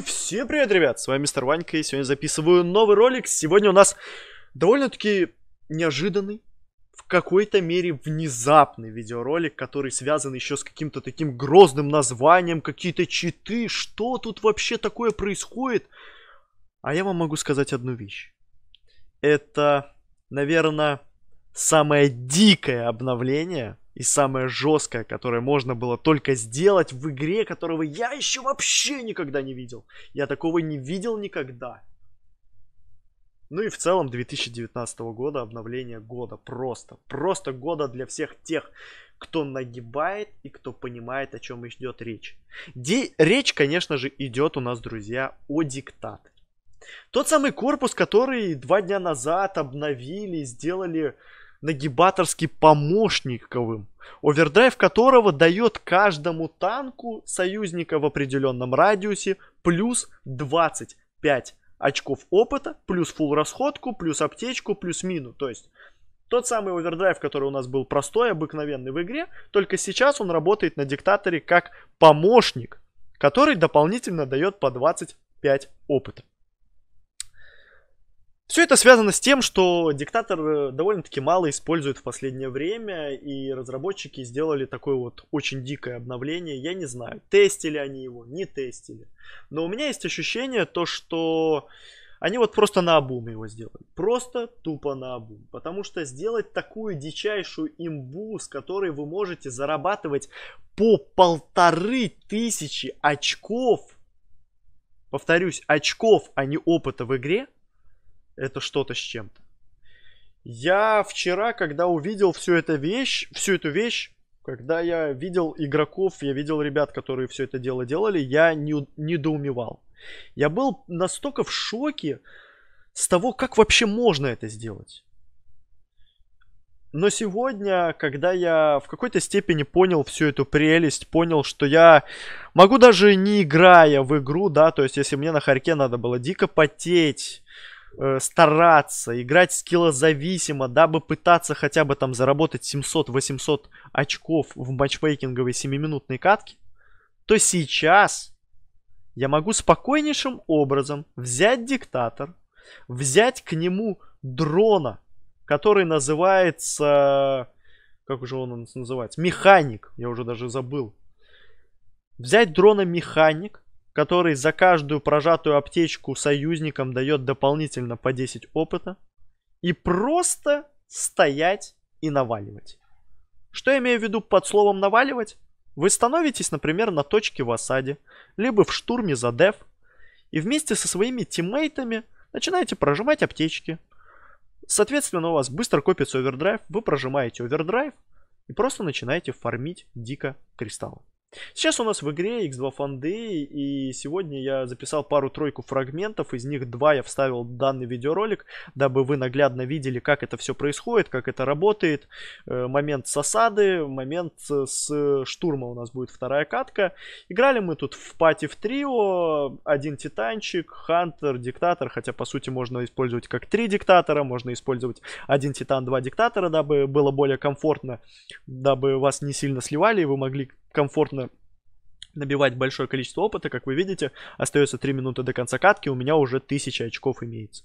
Всем привет, ребят! С вами мистер Ванька, и сегодня записываю новый ролик. Сегодня у нас довольно-таки неожиданный, в какой-то мере внезапный видеоролик, который связан еще с каким-то таким грозным названием, какие-то читы, что тут вообще такое происходит? А я вам могу сказать одну вещь. Это, наверное, самое дикое обновление, и самое жесткое, которое можно было только сделать в игре, которого я еще вообще никогда не видел. Я такого не видел никогда. Ну и в целом 2019 года обновление года просто. Просто года для всех тех, кто нагибает и кто понимает, о чем идет речь. Де- речь, конечно же, идет у нас, друзья, о диктаторе. Тот самый корпус, который два дня назад обновили, сделали нагибаторский помощниковым, овердрайв которого дает каждому танку союзника в определенном радиусе плюс 25 очков опыта, плюс full расходку, плюс аптечку, плюс мину. То есть тот самый овердрайв, который у нас был простой, обыкновенный в игре, только сейчас он работает на диктаторе как помощник, который дополнительно дает по 25 опыта. Все это связано с тем, что диктатор э, довольно-таки мало использует в последнее время, и разработчики сделали такое вот очень дикое обновление. Я не знаю, тестили они его, не тестили. Но у меня есть ощущение то, что они вот просто на обум его сделали. Просто тупо на обум. Потому что сделать такую дичайшую имбу, с которой вы можете зарабатывать по полторы тысячи очков, повторюсь, очков, а не опыта в игре – это что-то с чем-то. Я вчера, когда увидел всю эту вещь, всю эту вещь, когда я видел игроков, я видел ребят, которые все это дело делали, я не, недоумевал. Я был настолько в шоке с того, как вообще можно это сделать. Но сегодня, когда я в какой-то степени понял всю эту прелесть, понял, что я могу даже не играя в игру, да, то есть если мне на харьке надо было дико потеть, э, стараться, играть скиллозависимо, дабы пытаться хотя бы там заработать 700-800 очков в матчмейкинговой 7-минутной катке, то сейчас я могу спокойнейшим образом взять диктатор, взять к нему дрона, который называется... Как уже он называется? Механик. Я уже даже забыл. Взять дрона Механик который за каждую прожатую аптечку союзникам дает дополнительно по 10 опыта. И просто стоять и наваливать. Что я имею в виду под словом наваливать? Вы становитесь, например, на точке в осаде, либо в штурме за деф, и вместе со своими тиммейтами начинаете прожимать аптечки. Соответственно, у вас быстро копится овердрайв, вы прожимаете овердрайв и просто начинаете фармить дико кристаллы. Сейчас у нас в игре X2 Фанды, и сегодня я записал пару-тройку фрагментов, из них два я вставил данный видеоролик, дабы вы наглядно видели, как это все происходит, как это работает, э, момент с осады, момент с штурма у нас будет вторая катка. Играли мы тут в пати в трио, один титанчик, хантер, диктатор, хотя по сути можно использовать как три диктатора, можно использовать один титан, два диктатора, дабы было более комфортно, дабы вас не сильно сливали, и вы могли комфортно набивать большое количество опыта. Как вы видите, остается 3 минуты до конца катки, у меня уже 1000 очков имеется.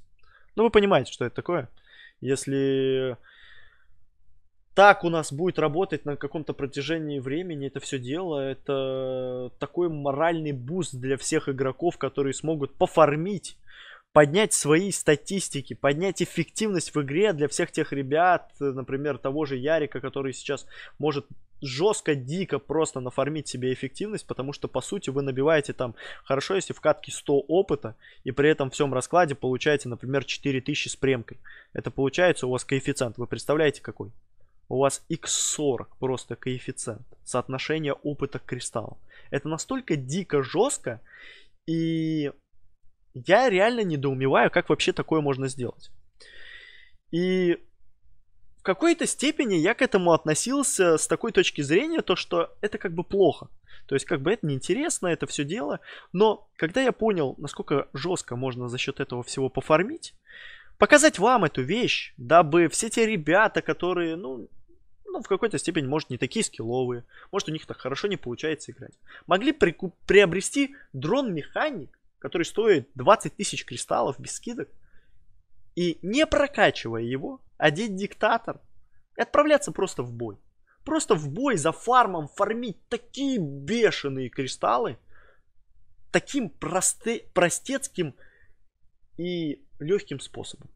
Ну, вы понимаете, что это такое. Если так у нас будет работать на каком-то протяжении времени это все дело, это такой моральный буст для всех игроков, которые смогут пофармить поднять свои статистики, поднять эффективность в игре для всех тех ребят, э, например, того же Ярика, который сейчас может жестко, дико просто нафармить себе эффективность, потому что, по сути, вы набиваете там, хорошо, если в катке 100 опыта, и при этом в всем раскладе получаете, например, 4000 с премкой. Это получается у вас коэффициент, вы представляете какой? У вас x40 просто коэффициент, соотношение опыта к кристаллам. Это настолько дико жестко, и я реально недоумеваю, как вообще такое можно сделать. И в какой-то степени я к этому относился с такой точки зрения, то что это как бы плохо. То есть как бы это неинтересно, это все дело. Но когда я понял, насколько жестко можно за счет этого всего пофармить, показать вам эту вещь, дабы все те ребята, которые, ну, ну, в какой-то степени, может, не такие скилловые, может, у них так хорошо не получается играть, могли при- приобрести дрон-механик, который стоит 20 тысяч кристаллов без скидок, и не прокачивая его, одеть диктатор и отправляться просто в бой. Просто в бой за фармом фармить такие бешеные кристаллы, таким просты, простецким и легким способом.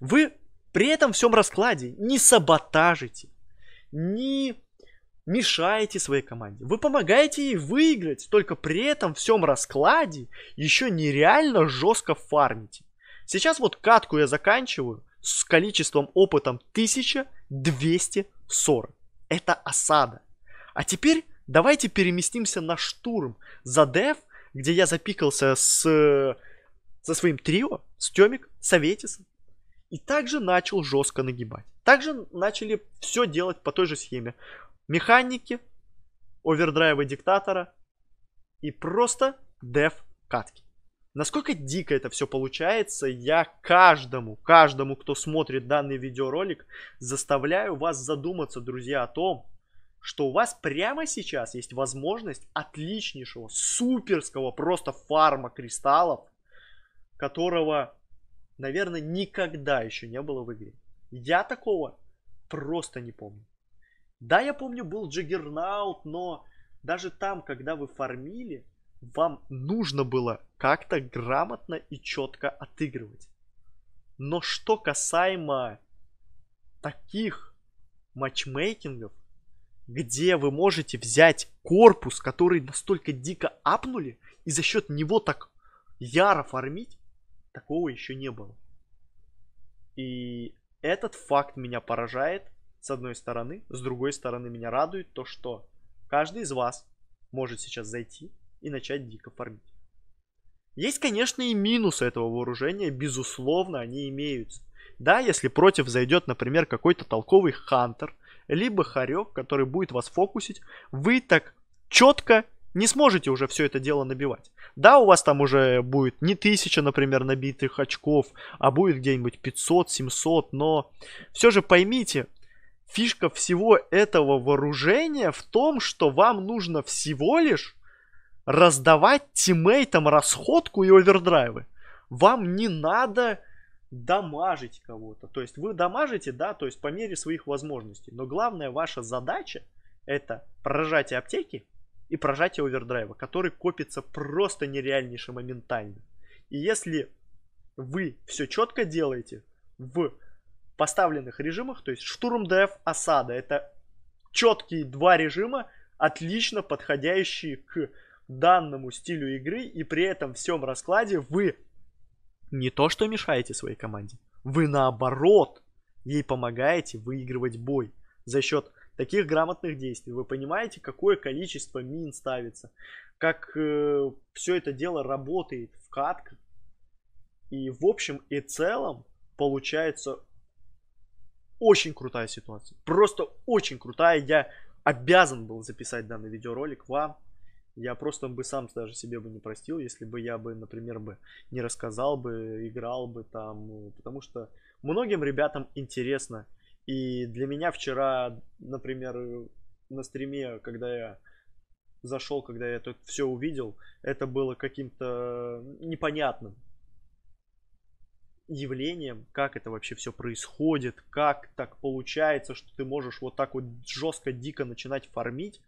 Вы при этом всем раскладе не саботажите, не мешаете своей команде, вы помогаете ей выиграть, только при этом всем раскладе еще нереально жестко фармите. Сейчас вот катку я заканчиваю с количеством опытом 1240. Это осада. А теперь давайте переместимся на штурм за деф, где я запикался с, со своим трио, с Тёмик, Советисом. И также начал жестко нагибать. Также начали все делать по той же схеме. Механики, овердрайвы диктатора и просто деф катки. Насколько дико это все получается, я каждому, каждому, кто смотрит данный видеоролик, заставляю вас задуматься, друзья, о том, что у вас прямо сейчас есть возможность отличнейшего, суперского просто фарма кристаллов, которого, наверное, никогда еще не было в игре. Я такого просто не помню. Да, я помню, был Джиггернаут, но даже там, когда вы фармили, вам нужно было как-то грамотно и четко отыгрывать. Но что касаемо таких матчмейкингов, где вы можете взять корпус, который настолько дико апнули, и за счет него так яро фармить, такого еще не было. И этот факт меня поражает – с одной стороны. С другой стороны, меня радует то, что каждый из вас может сейчас зайти и начать дико фармить. Есть, конечно, и минусы этого вооружения, безусловно, они имеются. Да, если против зайдет, например, какой-то толковый хантер, либо хорек, который будет вас фокусить, вы так четко не сможете уже все это дело набивать. Да, у вас там уже будет не 1000, например, набитых очков, а будет где-нибудь 500, 700, но все же поймите, фишка всего этого вооружения в том, что вам нужно всего лишь раздавать тиммейтам расходку и овердрайвы. Вам не надо дамажить кого-то. То есть вы дамажите, да, то есть по мере своих возможностей. Но главная ваша задача это прожатие аптеки и прожатие овердрайва, который копится просто нереальнейше моментально. И если вы все четко делаете в поставленных режимах, то есть штурм ДФ, осада. Это четкие два режима, отлично подходящие к данному стилю игры, и при этом всем раскладе вы не то что мешаете своей команде, вы наоборот ей помогаете выигрывать бой за счет таких грамотных действий. Вы понимаете, какое количество мин ставится, как э, все это дело работает в катках. И в общем и целом получается очень крутая ситуация. Просто очень крутая. Я обязан был записать данный видеоролик вам. Я просто бы сам даже себе бы не простил, если бы я бы, например, бы не рассказал бы, играл бы там. Э, потому что многим ребятам интересно. И для меня вчера, например, э, на стриме, когда я зашел, когда я это все увидел, это было каким-то э, непонятным явлением, как это вообще все происходит, как так получается, что ты можешь вот так вот жестко, дико начинать фармить.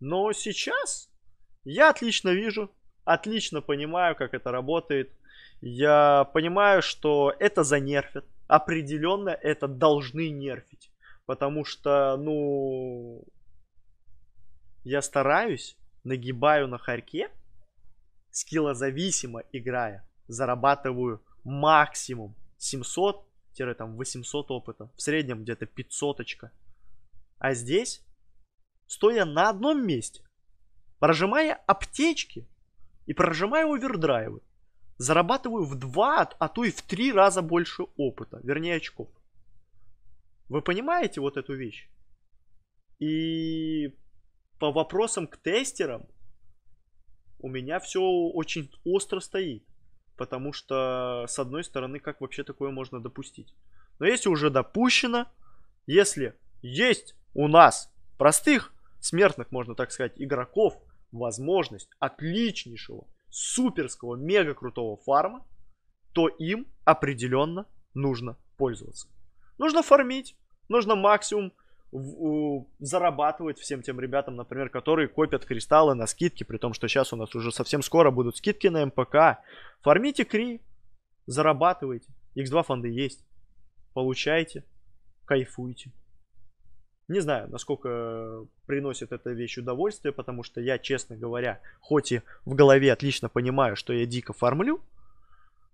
Но сейчас я отлично вижу, отлично понимаю, как это работает. Я понимаю, что это занерфит. Определенно это должны нерфить. Потому что, ну, я стараюсь, нагибаю на харьке, скиллозависимо играя, зарабатываю максимум 700-800 опыта. В среднем где-то 500. -очка. А здесь, стоя на одном месте, прожимая аптечки и прожимая овердрайвы, зарабатываю в два, а то и в три раза больше опыта, вернее очков. Вы понимаете вот эту вещь? И по вопросам к тестерам у меня все очень остро стоит. Потому что, с одной стороны, как вообще такое можно допустить? Но если уже допущено, если есть у нас простых смертных, можно так сказать, игроков, возможность отличнейшего, суперского, мега крутого фарма, то им определенно нужно пользоваться. Нужно фармить, нужно максимум в, зарабатывать всем тем ребятам, например, которые копят кристаллы на скидки, при том, что сейчас у нас уже совсем скоро будут скидки на МПК. Фармите кри, зарабатывайте. X2 фонды есть. Получайте, кайфуйте. Не знаю, насколько приносит эта вещь удовольствие, потому что я, честно говоря, хоть и в голове отлично понимаю, что я дико фармлю,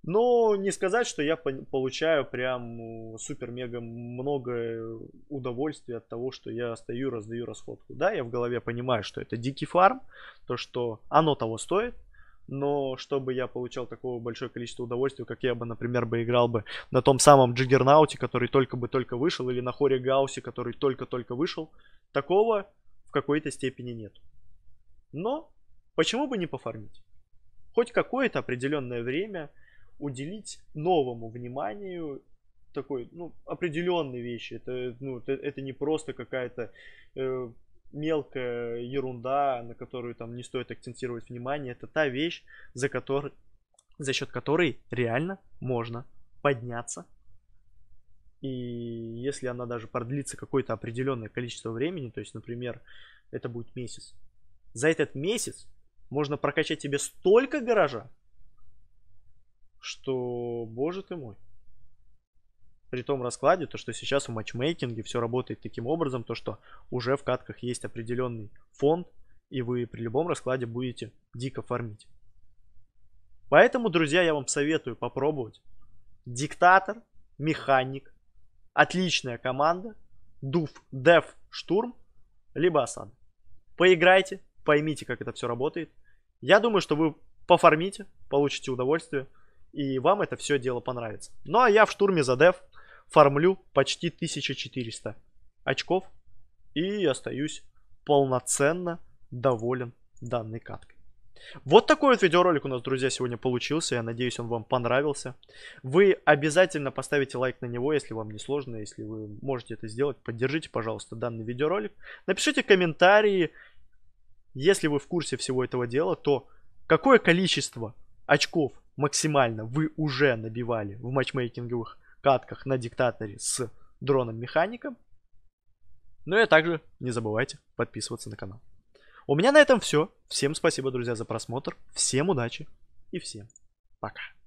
но не сказать, что я получаю прям э, супер-мега много удовольствия от того, что я стою раздаю расходку. Да, я в голове понимаю, что это дикий фарм, то, что оно того стоит, но чтобы я получал такого большое количество удовольствия, как я бы, например, бы играл бы на том самом Джиггернауте, который только бы только вышел, или на Хоре Гаусе, который только-только вышел, такого в какой-то степени нет. Но почему бы не пофармить? Хоть какое-то определенное время – уделить новому вниманию такой, ну, определенной вещи. Это, ну, это, не просто какая-то э, мелкая ерунда, на которую там не стоит акцентировать внимание. Это та вещь, за, который, за счет которой реально можно подняться. И если она даже продлится какое-то определенное количество времени, то есть, например, это будет месяц, за этот месяц можно прокачать тебе столько гаража, что, боже ты мой, при том раскладе, то, что сейчас в матчмейкинге все работает таким образом, то, что уже в катках есть определенный фонд, и вы при любом раскладе будете дико фармить. Поэтому, друзья, я вам советую попробовать. Диктатор, Механик, отличная команда, Дуф, Деф, Штурм, либо Асад. Поиграйте, поймите, как это все работает. Я думаю, что вы пофармите, получите удовольствие – и вам это все дело понравится. Ну а я в штурме за дев фармлю почти 1400 очков и остаюсь полноценно доволен данной каткой. Вот такой вот видеоролик у нас, друзья, сегодня получился. Я надеюсь, он вам понравился. Вы обязательно поставите лайк на него, если вам не сложно, если вы можете это сделать. Поддержите, пожалуйста, данный видеоролик. Напишите комментарии, если вы в курсе всего этого дела, то какое количество очков максимально вы уже набивали в матчмейкинговых катках на диктаторе с дроном-механиком. Ну и также не забывайте подписываться на канал. У меня на этом все. Всем спасибо, друзья, за просмотр. Всем удачи и всем пока.